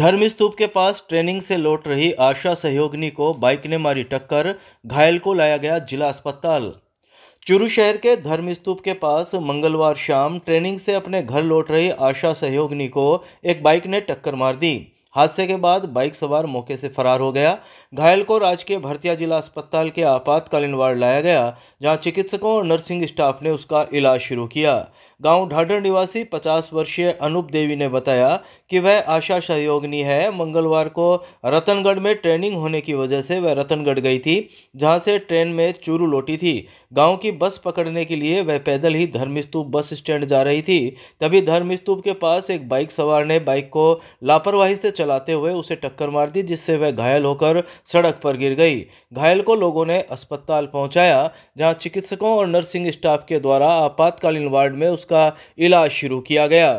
धर्म स्तूप के पास ट्रेनिंग से लौट रही आशा सहयोगिनी को बाइक ने मारी टक्कर घायल को लाया गया जिला अस्पताल चुरू शहर के धर्म स्तूप के पास मंगलवार शाम ट्रेनिंग से अपने घर लौट रही आशा सहयोगिनी को एक बाइक ने टक्कर मार दी हादसे के बाद बाइक सवार मौके से फरार हो गया घायल को राजकीय भरतिया जिला अस्पताल के आपातकालीन वार्ड लाया गया जहां चिकित्सकों और नर्सिंग स्टाफ ने उसका इलाज शुरू किया गांव ढाडर निवासी 50 वर्षीय अनूप देवी ने बताया कि वह आशा सहयोगनी है मंगलवार को रतनगढ़ में ट्रेनिंग होने की वजह से वह रतनगढ़ गई थी जहाँ से ट्रेन में चूरू लौटी थी गाँव की बस पकड़ने के लिए वह पैदल ही धर्मस्तूप बस स्टैंड जा रही थी तभी धर्मस्तूप के पास एक बाइक सवार ने बाइक को लापरवाही से चलाते हुए उसे टक्कर मार दी जिससे वह घायल होकर सड़क पर गिर गई घायल को लोगों ने अस्पताल पहुंचाया जहां चिकित्सकों और नर्सिंग स्टाफ के द्वारा आपातकालीन वार्ड में उसका इलाज शुरू किया गया